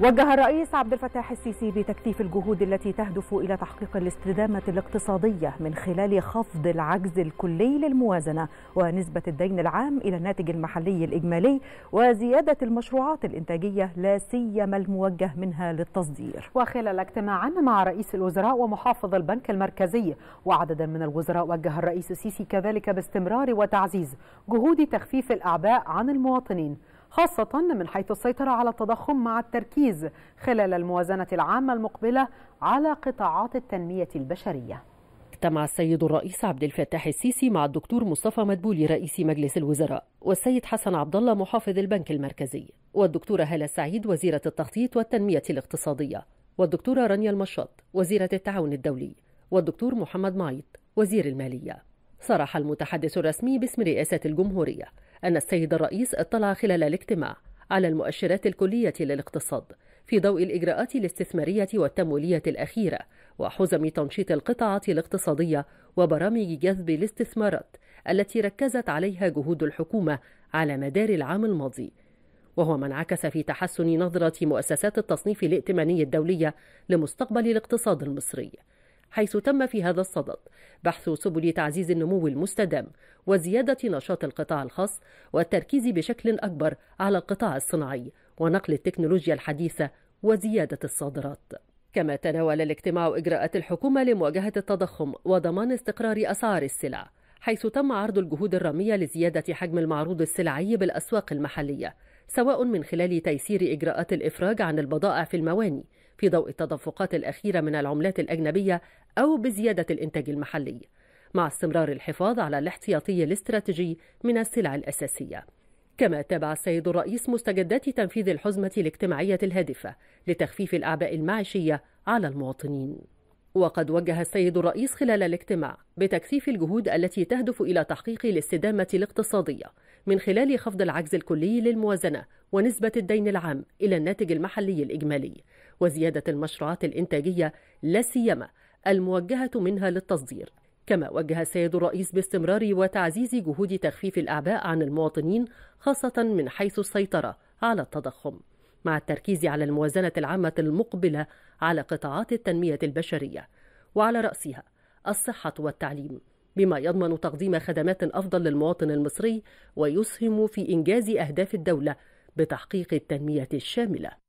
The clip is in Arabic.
وجه الرئيس عبد الفتاح السيسي بتكثيف الجهود التي تهدف الى تحقيق الاستدامه الاقتصاديه من خلال خفض العجز الكلي للموازنه ونسبه الدين العام الى الناتج المحلي الاجمالي وزياده المشروعات الانتاجيه لا سيما الموجه منها للتصدير. وخلال اجتماع مع رئيس الوزراء ومحافظ البنك المركزي وعددا من الوزراء وجه الرئيس السيسي كذلك باستمرار وتعزيز جهود تخفيف الاعباء عن المواطنين. خاصة من حيث السيطرة على التضخم مع التركيز خلال الموازنة العامة المقبلة على قطاعات التنمية البشرية اجتمع السيد الرئيس عبد الفتاح السيسي مع الدكتور مصطفى مدبولي رئيس مجلس الوزراء والسيد حسن عبد الله محافظ البنك المركزي والدكتورة هالة سعيد وزيرة التخطيط والتنمية الاقتصادية والدكتورة رانيا المشاط وزيرة التعاون الدولي والدكتور محمد معيط وزير المالية صرح المتحدث الرسمي باسم رئاسة الجمهورية أن السيد الرئيس اطلع خلال الاجتماع على المؤشرات الكلية للاقتصاد في ضوء الإجراءات الاستثمارية والتمويلية الأخيرة وحزم تنشيط القطاعة الاقتصادية وبرامج جذب الاستثمارات التي ركزت عليها جهود الحكومة على مدار العام الماضي وهو ما انعكس في تحسن نظرة مؤسسات التصنيف الائتماني الدولية لمستقبل الاقتصاد المصري حيث تم في هذا الصدد بحث سبل تعزيز النمو المستدام وزيادة نشاط القطاع الخاص والتركيز بشكل أكبر على القطاع الصناعي ونقل التكنولوجيا الحديثة وزيادة الصادرات. كما تناول الاجتماع إجراءات الحكومة لمواجهة التضخم وضمان استقرار أسعار السلع، حيث تم عرض الجهود الرامية لزيادة حجم المعروض السلعي بالأسواق المحلية، سواء من خلال تيسير إجراءات الإفراج عن البضائع في المواني في ضوء التدفقات الأخيرة من العملات الأجنبية أو بزيادة الإنتاج المحلي مع استمرار الحفاظ على الاحتياطي الاستراتيجي من السلع الأساسية كما تابع السيد الرئيس مستجدات تنفيذ الحزمة الاجتماعية الهادفة لتخفيف الأعباء المعيشية على المواطنين وقد وجه السيد الرئيس خلال الاجتماع بتكثيف الجهود التي تهدف إلى تحقيق الاستدامة الاقتصادية من خلال خفض العجز الكلي للموازنة ونسبة الدين العام إلى الناتج المحلي الإجمالي وزيادة المشروعات الإنتاجية لا سيما الموجهة منها للتصدير كما وجه السيد الرئيس باستمرار وتعزيز جهود تخفيف الأعباء عن المواطنين خاصة من حيث السيطرة على التضخم مع التركيز على الموازنة العامة المقبلة على قطاعات التنمية البشرية وعلى رأسها الصحة والتعليم بما يضمن تقديم خدمات أفضل للمواطن المصري ويسهم في إنجاز أهداف الدولة بتحقيق التنمية الشاملة